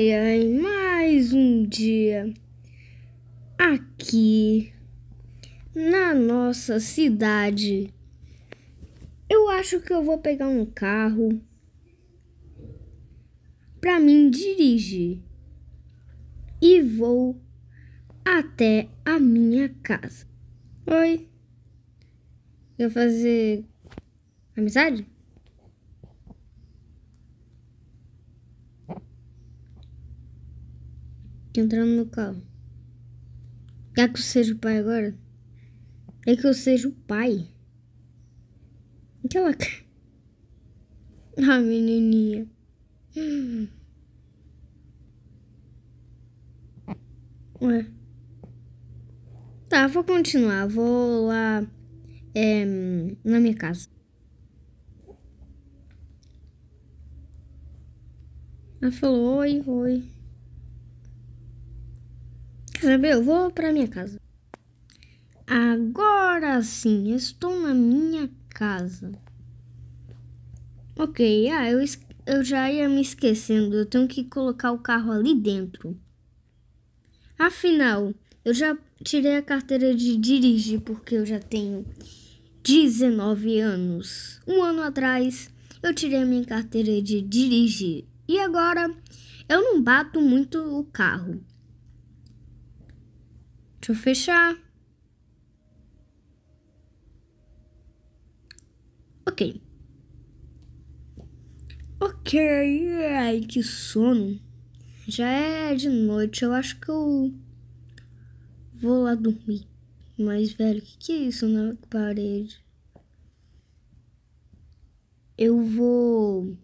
estreia mais um dia aqui na nossa cidade. Eu acho que eu vou pegar um carro para mim dirigir e vou até a minha casa. Oi. Quer fazer amizade? entrando no carro. Quer que eu seja o pai agora? é que eu seja o pai? Então, Aquela cara. Ah, menininha. Ué. Tá, vou continuar. Vou lá é, na minha casa. Ela falou: Oi, oi. Quer saber? Eu vou pra minha casa. Agora sim, estou na minha casa. Ok, ah, eu, eu já ia me esquecendo. Eu tenho que colocar o carro ali dentro. Afinal, eu já tirei a carteira de dirigir porque eu já tenho 19 anos. Um ano atrás, eu tirei a minha carteira de dirigir. E agora, eu não bato muito o carro. Deixa eu fechar. Ok. Ok, ai que sono. Já é de noite, eu acho que eu vou lá dormir. Mas, velho, o que, que é isso na parede? Eu vou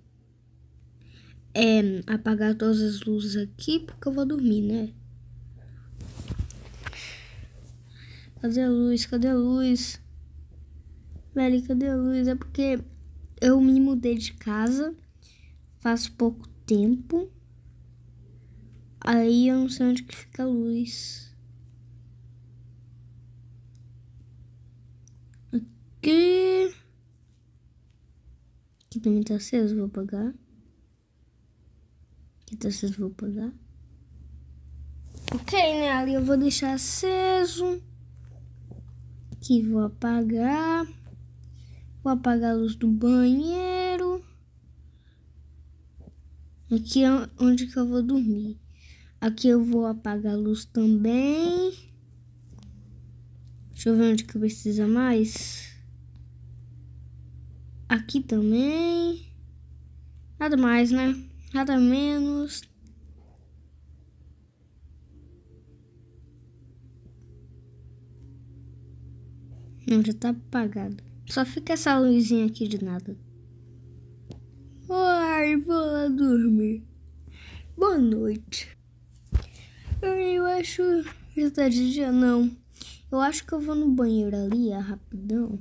é, apagar todas as luzes aqui porque eu vou dormir, né? Cadê a luz? Cadê a luz? Velho, cadê a luz? É porque eu me mudei de casa faz pouco tempo. Aí eu não sei onde que fica a luz. Aqui. Aqui também tá aceso, vou apagar. Aqui tá aceso, vou apagar. Ok, né? Ali eu vou deixar aceso. Aqui vou apagar. Vou apagar a luz do banheiro. Aqui é onde que eu vou dormir. Aqui eu vou apagar a luz também. Deixa eu ver onde que precisa mais. Aqui também. Nada mais, né? Nada menos. Não, já tá apagado. Só fica essa luzinha aqui de nada. Ai, vou lá dormir. Boa noite. Eu acho já tá de dia, não. Eu acho que eu vou no banheiro ali, é rapidão.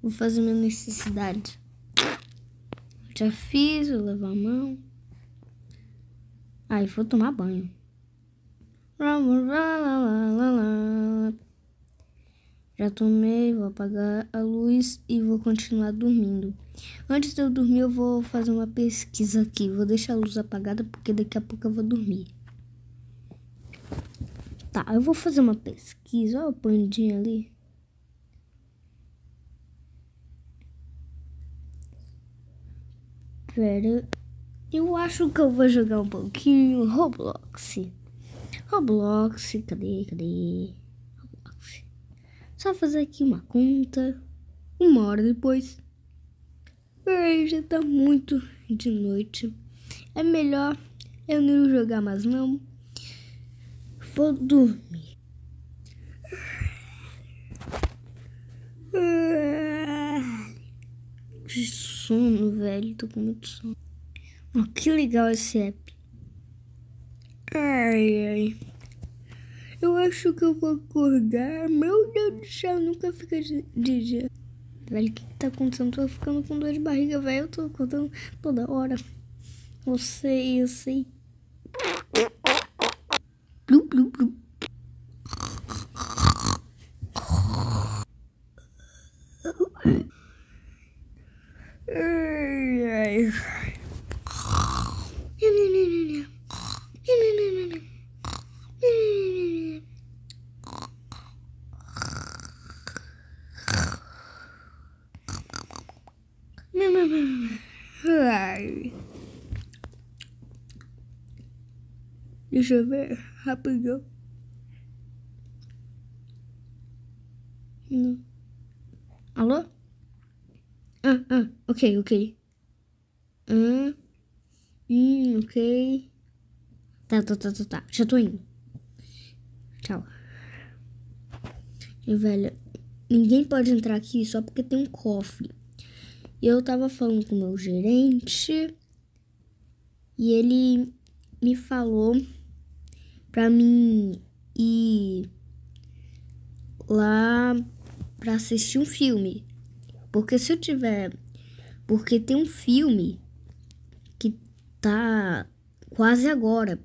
Vou fazer minha necessidade. Já fiz, vou lavar a mão. Aí ah, vou tomar banho. Já tomei, vou apagar a luz e vou continuar dormindo. Antes de eu dormir, eu vou fazer uma pesquisa aqui. Vou deixar a luz apagada porque daqui a pouco eu vou dormir. Tá, eu vou fazer uma pesquisa. Olha o pandinho ali. Pera. Eu acho que eu vou jogar um pouquinho Roblox. Roblox, cadê, cadê? Roblox. Só fazer aqui uma conta. Uma hora depois. Ai, já tá muito de noite. É melhor eu não jogar mais não. Vou dormir. Que sono, velho. Tô com muito sono. Oh, que legal esse app. Ai, ai. Eu acho que eu vou acordar. Meu Deus do céu, nunca fica de, de dia. Velho, o que, que tá acontecendo? Tô ficando com dor de barriga, velho. Eu tô acordando toda hora. Eu sei, eu sei. Deixa eu ver rapidão. Não. Alô? Ah, ah, ok, ok. Ah, hum, ok. Tá, tá, tá, tá, tá. Já tô indo. Tchau. E, velho, ninguém pode entrar aqui só porque tem um cofre. Eu tava falando com o meu gerente e ele me falou para mim ir lá para assistir um filme. Porque se eu tiver. Porque tem um filme que tá quase agora,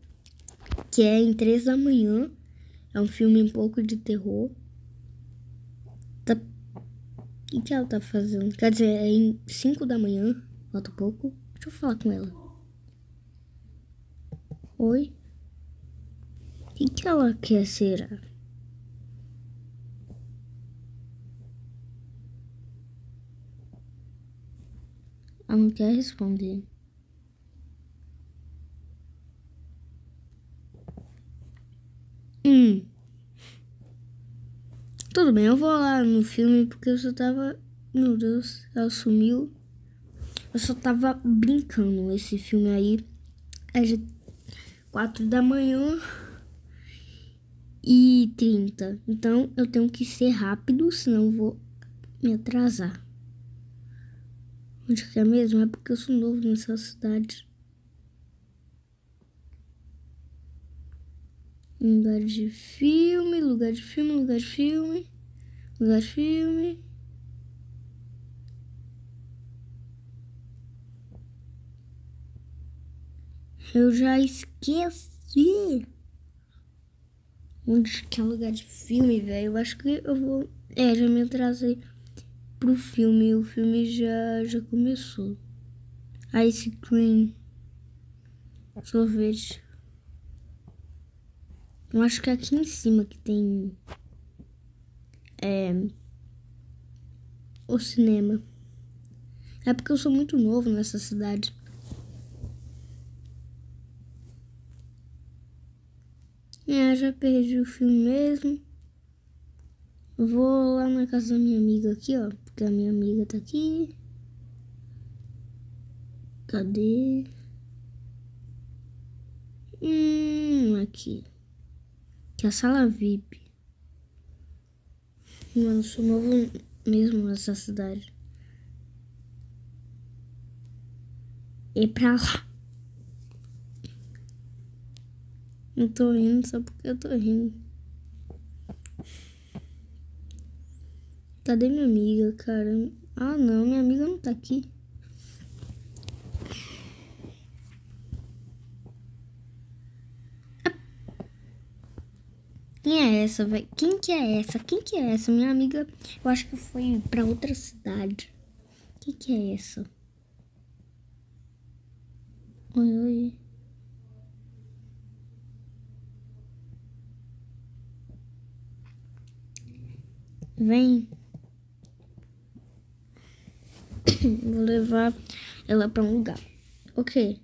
que é em três da manhã. É um filme um pouco de terror. Tá... E que ela tá fazendo? Quer dizer, é em 5 da manhã, falta pouco. Deixa eu falar com ela. Oi? O que, ela quer, será? Ela não quer responder. Hum. Tudo bem, eu vou lá no filme porque eu só tava. Meu Deus, ela sumiu. Eu só tava brincando esse filme aí. É de 4 da manhã e 30. Então eu tenho que ser rápido, senão eu vou me atrasar. Onde que é mesmo? É porque eu sou novo nessa cidade. Lugar de filme, lugar de filme, lugar de filme, lugar de filme. Eu já esqueci. Onde que é lugar de filme, velho? Eu acho que eu vou. É, já me atrasei pro filme. O filme já, já começou. Ice cream. Sorvete. Eu acho que é aqui em cima que tem. É. O cinema. É porque eu sou muito novo nessa cidade. É, já perdi o filme mesmo. Vou lá na casa da minha amiga aqui, ó. Porque a minha amiga tá aqui. Cadê? Hum, aqui. Que é a sala VIP. Mano, sou novo mesmo nessa cidade. E é pra lá. Eu tô rindo só porque eu tô rindo. Cadê minha amiga, cara? Ah, não, minha amiga não tá aqui. Ah. Quem é essa, velho? Quem que é essa? Quem que é essa? Minha amiga, eu acho que foi pra outra cidade. Quem que é essa? Oi, oi. Vem. Vou levar ela pra um lugar. Ok.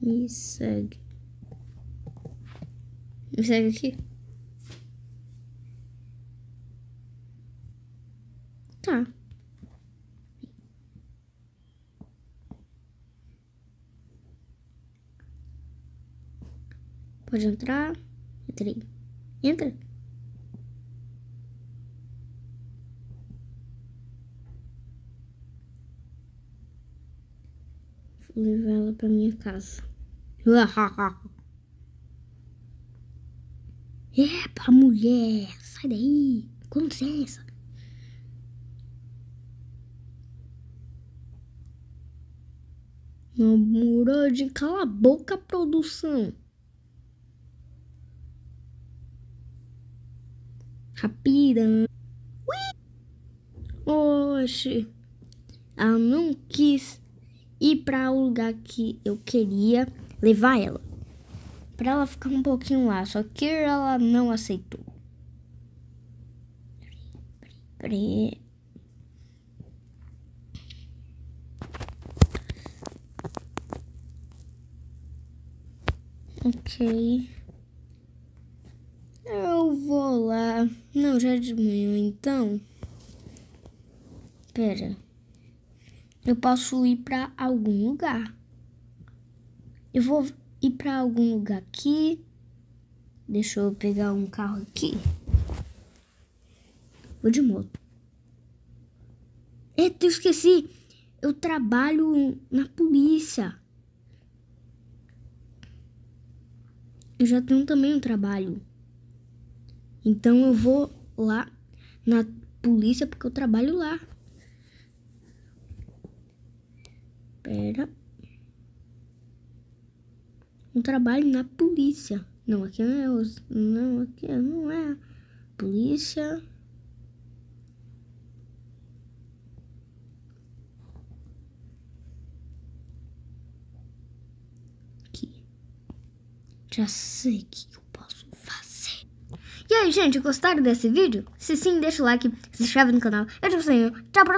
Me segue. Me segue aqui. Tá. Pode entrar. Entrei. Entra. levar ela pra minha casa. Epa, é, mulher, sai daí, com licença. Namorou de cala a boca, produção. Rapidão. Oxe, ela não quis ir para o lugar que eu queria levar ela. Para ela ficar um pouquinho lá, só que ela não aceitou. Peraí, Ok. Eu vou lá. Não, já é de manhã, então. espera eu posso ir para algum lugar. Eu vou ir para algum lugar aqui. Deixa eu pegar um carro aqui. Vou de moto. Eita, eu esqueci. Eu trabalho na polícia. Eu já tenho também um trabalho. Então eu vou lá na polícia porque eu trabalho lá. Espera. Um trabalho na polícia. Não, aqui não é os. Não, aqui não é. Polícia. Aqui. Já sei o que eu posso fazer. E aí, gente, gostaram desse vídeo? Se sim, deixa o like, se inscreve no canal. Eu te até a próxima.